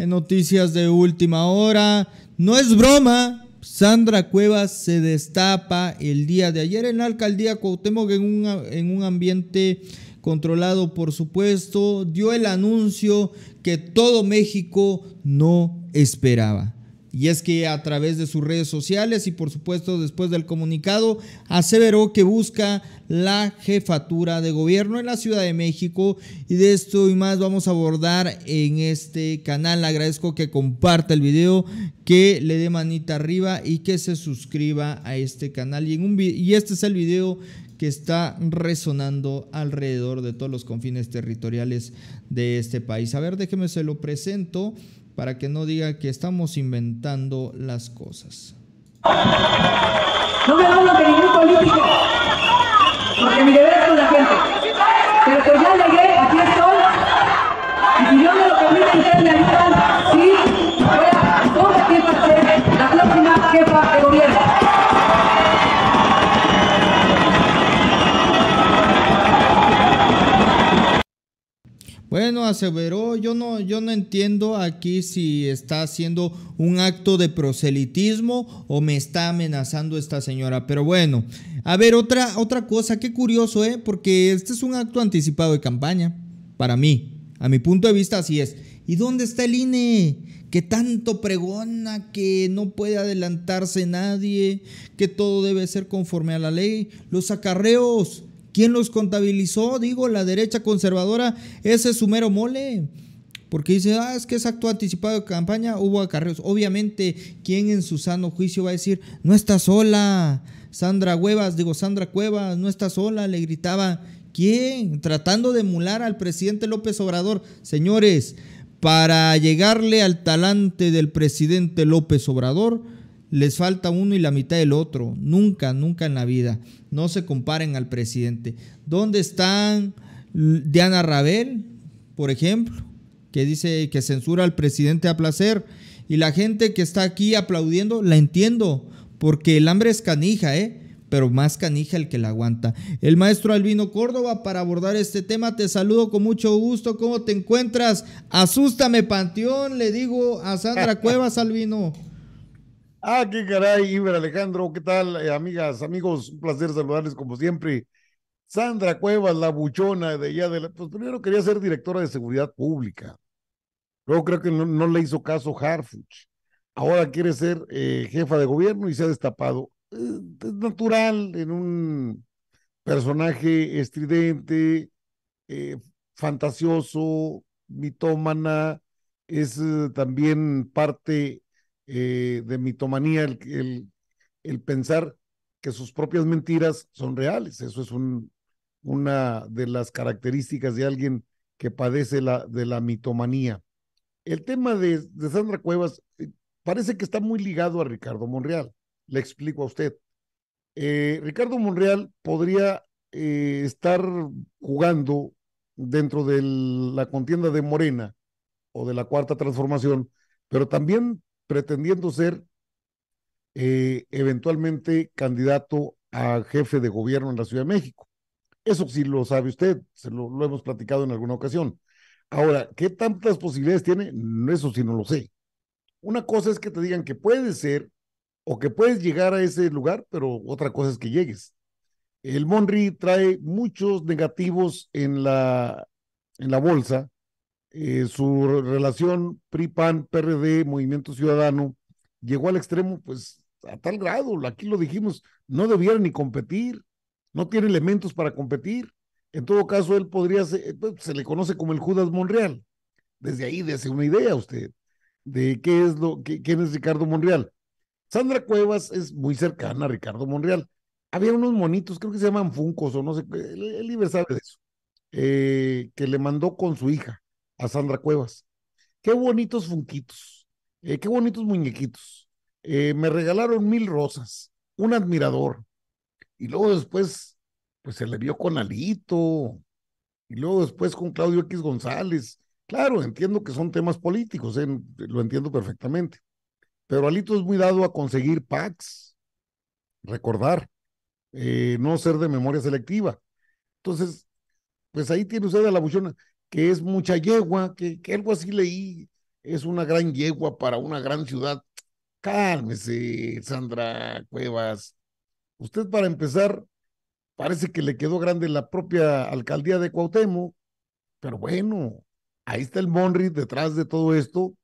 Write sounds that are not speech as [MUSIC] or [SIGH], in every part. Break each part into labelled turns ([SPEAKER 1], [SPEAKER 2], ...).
[SPEAKER 1] En noticias de última hora, no es broma, Sandra Cuevas se destapa el día de ayer en la alcaldía Cuauhtémoc en en un ambiente controlado, por supuesto, dio el anuncio que todo México no esperaba. Y es que a través de sus redes sociales y por supuesto después del comunicado aseveró que busca la jefatura de gobierno en la Ciudad de México y de esto y más vamos a abordar en este canal. Le agradezco que comparta el video, que le dé manita arriba y que se suscriba a este canal. Y, este es el video que está resonando alrededor de todos los confines territoriales de este país. A ver, déjeme se lo presento para que no diga que estamos inventando las cosas. No me hablo de que ningún político, porque mi deber es con la gente. Pero que ya le aseveró, yo no, yo no entiendo aquí si está haciendo un acto de proselitismo o me está amenazando esta señora. Pero bueno, a ver, otra, otra cosa, qué curioso, ¿eh? Porque este es un acto anticipado de campaña, para mí, a mi punto de vista así es. ¿Y dónde está el INE? que tanto pregona que no puede adelantarse nadie, que todo debe ser conforme a la ley. Los acarreos, ¿Quién los contabilizó? Digo, la derecha conservadora, ese sumero mole. Porque dice, ah, es que es acto anticipado de campaña, hubo acarreos. Obviamente, ¿quién en su sano juicio va a decir, no está sola? Sandra Cuevas, digo, Sandra Cuevas, no está sola, le gritaba. ¿Quién? Tratando de emular al presidente López Obrador. Señores, para llegarle al talante del presidente López Obrador, les falta uno y la mitad del otro. Nunca, nunca en la vida. No se comparen al presidente. ¿Dónde están Diana Rabel, por ejemplo, que dice que censura al presidente a placer? Y la gente que está aquí aplaudiendo, la entiendo, porque el hambre es canija, ¿eh? pero más canija el que la aguanta. El maestro Albino Córdoba, para abordar este tema, te saludo con mucho gusto. ¿Cómo te encuentras? Asústame, Panteón, le digo a Sandra [LAUGHS] Cuevas, Albino.
[SPEAKER 2] Ah, qué caray, Iber Alejandro, ¿qué tal, eh, amigas, amigos? Un placer saludarles como siempre. Sandra Cuevas, la buchona de allá, de la... pues primero quería ser directora de seguridad pública. Luego creo que no, le hizo caso Harfuch. Ahora quiere ser eh, jefa de gobierno y se ha destapado. Eh, es natural en un personaje estridente, fantasioso, mitómana, es también parte eh, de mitomanía el, el, pensar que sus propias mentiras son reales. Eso es un, una de las características de alguien que padece la, de la mitomanía. El tema de, Sandra Cuevas eh, parece que está muy ligado a Ricardo Monreal. Le explico a usted. Eh, Ricardo Monreal podría estar jugando dentro de la contienda de Morena o de la cuarta transformación, pero también pretendiendo ser eh, eventualmente candidato a jefe de gobierno en la Ciudad de México. Eso sí lo sabe usted, se lo, hemos platicado en alguna ocasión. Ahora, ¿qué tantas posibilidades tiene? Eso sí no lo sé. Una cosa es que te digan que puedes ser o que puedes llegar a ese lugar, pero otra cosa es que llegues. El Monri trae muchos negativos en la, en la bolsa eh, su relación PRI-PAN, PRD, Movimiento Ciudadano, llegó al extremo, pues a tal grado, aquí lo dijimos, no debiera ni competir, no tiene elementos para competir. En todo caso, él podría, ser, eh, pues, se le conoce como el Judas Monreal. Desde ahí, desde una idea usted de qué es lo, quién es Ricardo Monreal. Sandra Cuevas es muy cercana a Ricardo Monreal. Había unos monitos, creo que se llaman Funcos o no sé, él iba sabe de eso, eh, que le mandó con su hija a Sandra Cuevas. Qué bonitos funquitos, eh, qué bonitos muñequitos. Eh, me regalaron mil rosas, un admirador. Y luego después, pues se le vio con Alito, y luego después con Claudio X González. Claro, entiendo que son temas políticos, eh, lo entiendo perfectamente. Pero Alito es muy dado a conseguir packs, recordar, no ser de memoria selectiva. Entonces, pues ahí tiene usted a la buchona que es mucha yegua, que, algo así leí, es una gran yegua para una gran ciudad. Cálmese, Sandra Cuevas. Usted para empezar, parece que le quedó grande la propia alcaldía de Cuauhtémoc, pero bueno, ahí está el Monri detrás de todo esto.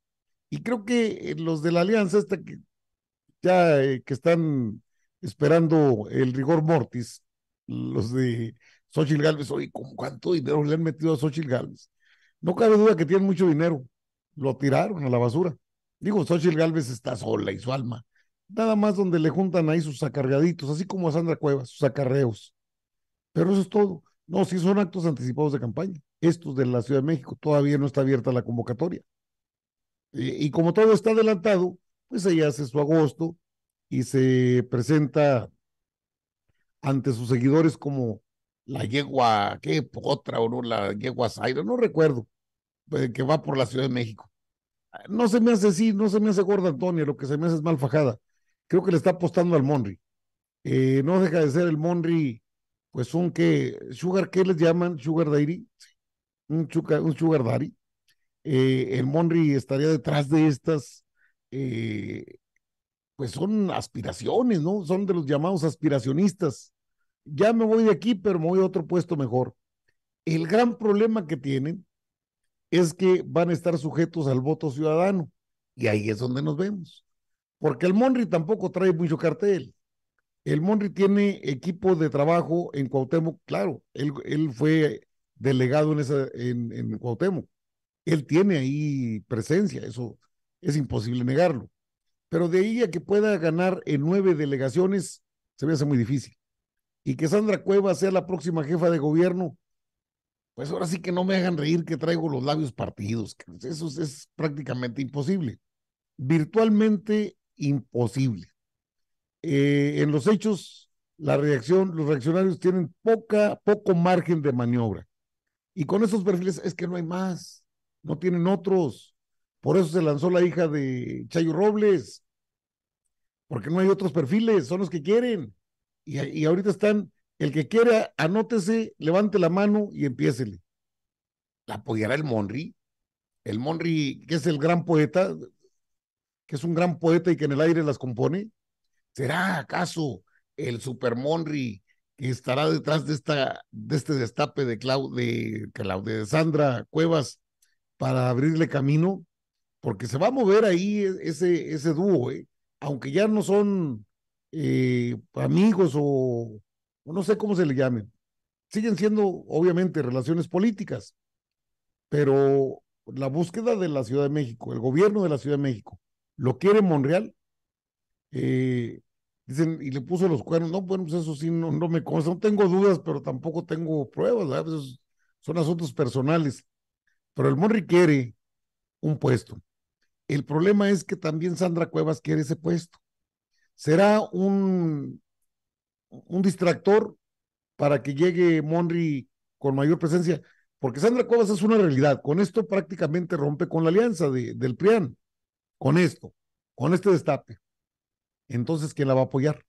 [SPEAKER 2] Y creo que eh, los de la alianza, hasta que ya eh, que están esperando el rigor mortis, los de Xochitl Galvez, oye, ¿con cuánto dinero le han metido a Xochitl Galvez? No cabe duda que tienen mucho dinero, lo tiraron a la basura. Digo, Xochitl Galvez está sola y su alma, nada más donde le juntan ahí sus acarreaditos, así como a Sandra Cuevas, sus acarreos. Pero eso es todo. No, sí son actos anticipados de campaña. Estos de la Ciudad de México todavía no está abierta la convocatoria. Y, y como todo está adelantado, pues ella hace su agosto y se presenta ante sus seguidores como la yegua, ¿qué? otra o no, la yegua Zaira, no recuerdo, pues, que va por la Ciudad de México. No se me hace así, no se me hace gorda Antonio, lo que se me hace es mal Creo que le está apostando al Monry. Eh, no deja de ser el Monry, pues un que, Sugar, ¿qué les llaman? Sugar Dairy, un, sugar, un Sugar eh, el Monry estaría detrás de estas, eh, pues son aspiraciones, ¿no? Son de los llamados aspiracionistas ya me voy de aquí, pero me voy a otro puesto mejor. El gran problema que tienen es que van a estar sujetos al voto ciudadano y ahí es donde nos vemos. Porque el Monri tampoco trae mucho cartel. El Monri tiene equipo de trabajo en Cuauhtémoc, claro, él, fue delegado en, esa, en, en Él tiene ahí presencia, eso es imposible negarlo. Pero de ahí a que pueda ganar en nueve delegaciones, se me hace muy difícil y que Sandra Cueva sea la próxima jefa de gobierno, pues ahora sí que no me hagan reír que traigo los labios partidos. Eso es, prácticamente imposible. Virtualmente imposible. Eh, en los hechos, la reacción, los reaccionarios tienen poca, poco margen de maniobra. Y con esos perfiles es que no hay más, no tienen otros. Por eso se lanzó la hija de Chayo Robles, porque no hay otros perfiles, son los que quieren. Y, ahorita están, el que quiera, anótese, levante la mano y empiécele. ¿La apoyará el Monri? El Monri, que es el gran poeta, que es un gran poeta y que en el aire las compone. ¿Será acaso el Super Monri que estará detrás de, esta, de este destape de, de, de Sandra Cuevas para abrirle camino? Porque se va a mover ahí e, ese, ese dúo, ¿eh? aunque ya no son eh, amigos o, no sé cómo se le llamen. Siguen siendo, obviamente, relaciones políticas, pero la búsqueda de la Ciudad de México, el gobierno de la Ciudad de México, lo quiere Monreal, eh, dicen, y le puso los cuernos, no, bueno, pues eso sí, no, no me consta, no tengo dudas, pero tampoco tengo pruebas, son asuntos personales, pero el Monri quiere un puesto. El problema es que también Sandra Cuevas quiere ese puesto será un, un distractor para que llegue Monri con mayor presencia, porque Sandra Cuevas es una realidad. Con esto prácticamente rompe con la alianza del PRIAN, con esto, con este destape. Entonces, ¿quién la va a apoyar?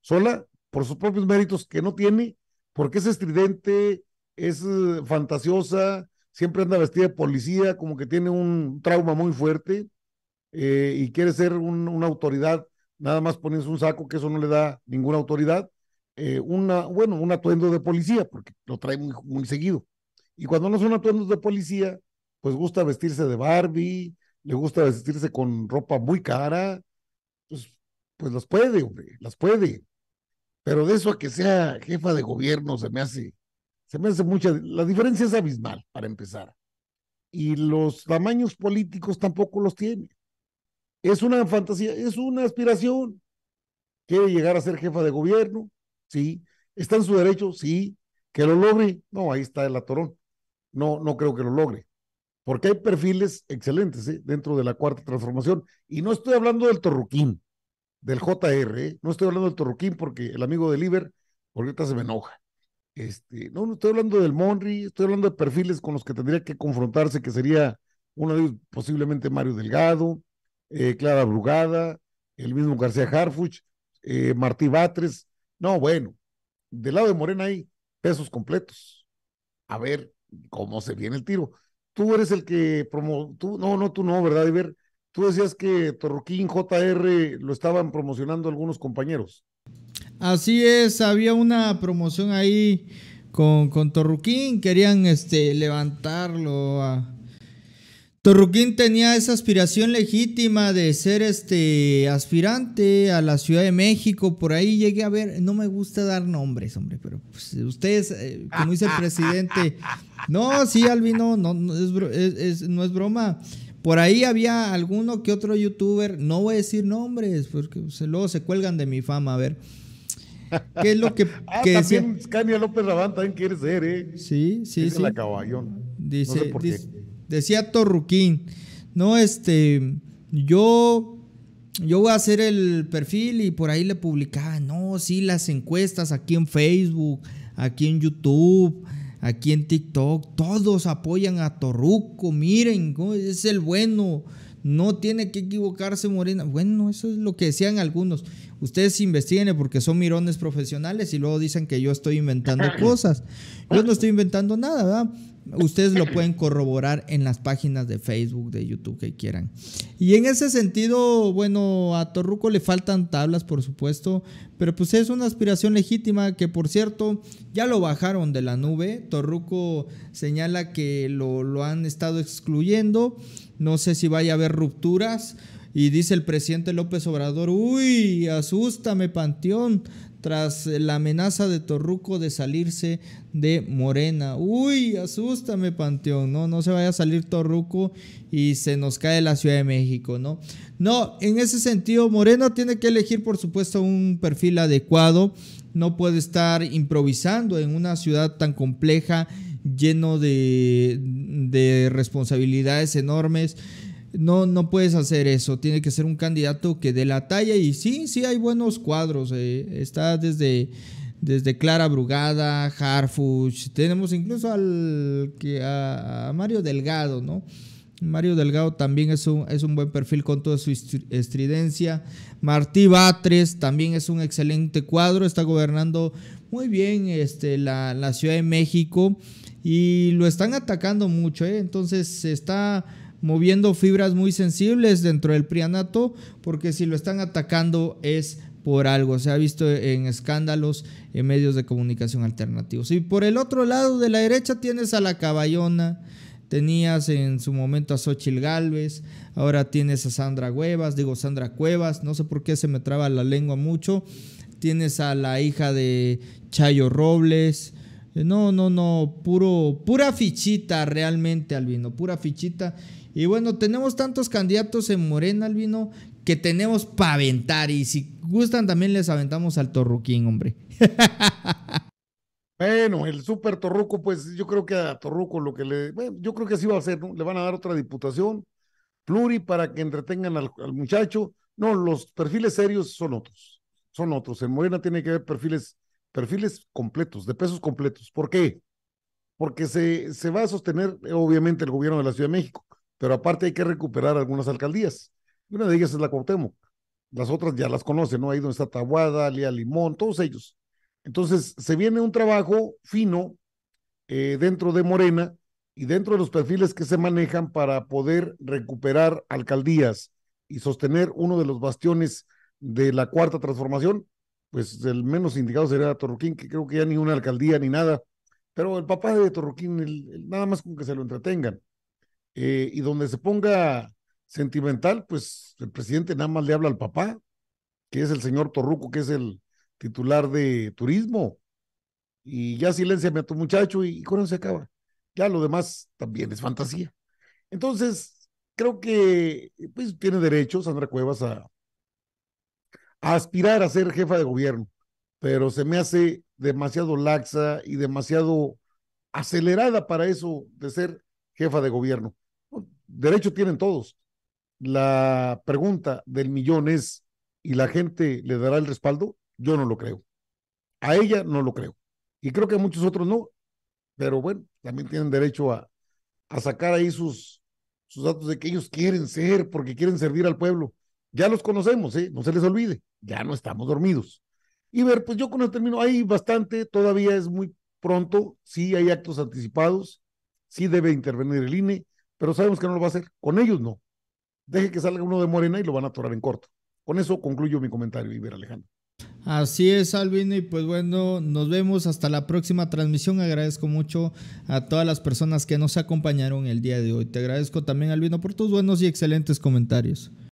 [SPEAKER 2] Sola, por sus propios méritos, que no tiene, porque es estridente, es eh, fantasiosa, siempre anda vestida de policía, como que tiene un trauma muy fuerte eh, y quiere ser una autoridad nada más pones un saco, que eso no le da ninguna autoridad, eh, una, bueno, un atuendo de policía, porque lo trae muy, seguido. Y cuando no son atuendos de policía, pues gusta vestirse de Barbie, le gusta vestirse con ropa muy cara, pues, pues las puede, hombre, las puede. Pero de eso a que sea jefa de gobierno se me hace, se me hace mucha, la diferencia es abismal, para empezar. Y los tamaños políticos tampoco los tiene. Es una fantasía, es una aspiración. Quiere llegar a ser jefa de gobierno, sí. Está en su derecho, sí. Que lo logre, no, ahí está el atorón. No, no creo que lo logre. Porque hay perfiles excelentes ¿eh? dentro de la cuarta transformación. Y no estoy hablando del Torruquín, del JR, ¿eh? no estoy hablando del Torruquín porque el amigo de Liber ahorita se me enoja. Este, no, no estoy hablando del Monri, estoy hablando de perfiles con los que tendría que confrontarse, que sería uno de posiblemente Mario Delgado, eh, Clara Brugada, el mismo García Harfuch, eh, Martí Batres. No, bueno, del lado de Morena hay pesos completos. A ver cómo se viene el tiro. Tú eres el que promo, tú, no, no, tú no, ¿verdad, Iber? Tú decías que Torruquín JR lo estaban promocionando algunos compañeros.
[SPEAKER 1] Así es, había una promoción ahí con, con Torruquín, querían este, levantarlo a, Torruquín tenía esa aspiración legítima de ser este aspirante a la Ciudad de México, por ahí llegué a ver, no me gusta dar nombres, hombre, pero pues, ustedes, eh, como dice el presidente, no, sí, Albino, no, no, es, no es broma. Por ahí había alguno que otro youtuber, no voy a decir nombres, porque pues, luego se cuelgan de mi fama, a ver. ¿Qué es lo que, [LAUGHS] ah,
[SPEAKER 2] también López Rabán también quiere ser, ¿eh? Sí, sí, es la caballón.
[SPEAKER 1] Dice, decía Torruquín, no, este, yo yo voy a hacer el perfil y por ahí le publicaba, no, sí, las encuestas aquí en Facebook, aquí en YouTube, aquí en TikTok, todos apoyan a Torruco, miren, es el bueno, no tiene que equivocarse Morena. Bueno, eso es lo que decían algunos ustedes investiguen porque son mirones profesionales y luego dicen que yo estoy inventando cosas. Yo no estoy inventando nada, ¿verdad? Ustedes lo pueden corroborar en las páginas de Facebook, de YouTube que quieran. Y en ese sentido, bueno, a Torruco le faltan tablas, por supuesto, pero pues es una aspiración legítima que, por cierto, ya lo bajaron de la nube. Torruco señala que lo, lo han estado excluyendo. No sé si vaya a haber rupturas. Y dice el presidente López Obrador, uy, asústame Panteón, tras la amenaza de Torruco de salirse de Morena. Uy, asústame Panteón, no, no se vaya a salir Torruco y se nos cae la Ciudad de México, ¿no? No, en ese sentido, Morena tiene que elegir, por supuesto, un perfil adecuado. No puede estar improvisando en una ciudad tan compleja lleno de, de responsabilidades enormes, no, no puedes hacer eso. Tiene que ser un candidato que de la talla. Y sí, sí hay buenos cuadros. Eh. Está desde, desde Clara Brugada, Harfuch. Tenemos incluso al que a, Mario Delgado, ¿no? Mario Delgado también es un, es un buen perfil con toda su estridencia. Martí Batres también es un excelente cuadro. Está gobernando muy bien este, la, la Ciudad de México. Y lo están atacando mucho, ¿eh? Entonces está moviendo fibras muy sensibles dentro del prianato, porque si lo están atacando es por algo, se ha visto en escándalos en medios de comunicación alternativos. Y por el otro lado de la derecha tienes a la caballona, tenías en su momento a Xochil Galvez, ahora tienes a Sandra Cuevas, digo Sandra Cuevas, no sé por qué se me traba la lengua mucho, tienes a la hija de Chayo Robles, eh, no, no, no, puro, pura fichita realmente, Albino, pura fichita. Y bueno, tenemos tantos candidatos en Morena, Albino, que tenemos para aventar. Y si gustan, también les aventamos al Torruquín, hombre. [LAUGHS] Bueno, el super Torruco, pues
[SPEAKER 2] yo creo que a Torruco lo que le. yo creo que así va a ser, ¿no? Le van a dar otra diputación, pluri, para que entretengan al muchacho. No, los perfiles serios son otros. Son otros. En Morena tiene que haber perfiles perfiles completos, de pesos completos. ¿Por qué? Porque se, se va a sostener, obviamente, el gobierno de la Ciudad de México, pero aparte hay que recuperar algunas alcaldías. Una de ellas es la Cuauhtémoc. Las otras ya las conocen, ¿no? Ahí donde está Tabuada, Lía Limón, todos ellos. Entonces, se viene un trabajo fino eh, dentro de Morena y dentro de los perfiles que se manejan para poder recuperar alcaldías y sostener uno de los bastiones de la cuarta transformación, pues el menos indicado será Torroquín, que creo que ya ni una alcaldía ni nada, pero el papá de Torroquín, nada más con que se lo entretengan. Eh, y donde se ponga sentimental, pues el presidente nada más le habla al papá, que es el señor Torruco, que es el titular de turismo. Y ya silenciame a tu muchacho y, con eso se acaba. Ya lo demás también es fantasía. Entonces, creo que pues, tiene derecho Sandra Cuevas a, aspirar a ser jefa de gobierno, pero se me hace demasiado laxa y demasiado acelerada para eso de ser jefa de gobierno. Derecho tienen todos. La pregunta del millón es, ¿y la gente le dará el respaldo? Yo no lo creo. A ella no lo creo. Y creo que a muchos otros no. Pero bueno, también tienen derecho a, a sacar ahí sus, sus datos de que ellos quieren ser, porque quieren servir al pueblo. Ya los conocemos, ¿eh? no se les olvide, ya no estamos dormidos. Y ver, pues yo con el término, hay bastante, todavía es muy pronto, sí hay actos anticipados, sí debe intervenir el INE, pero sabemos que no lo va a hacer, con ellos no. Deje que salga uno de Morena y lo van a atorar en corto. Con eso concluyo mi comentario, Iber Alejandro.
[SPEAKER 1] Así es, Albino, y pues bueno, nos vemos hasta la próxima transmisión. Agradezco mucho a todas las personas que nos acompañaron el día de hoy. Te agradezco también, Albino, por tus buenos y excelentes comentarios.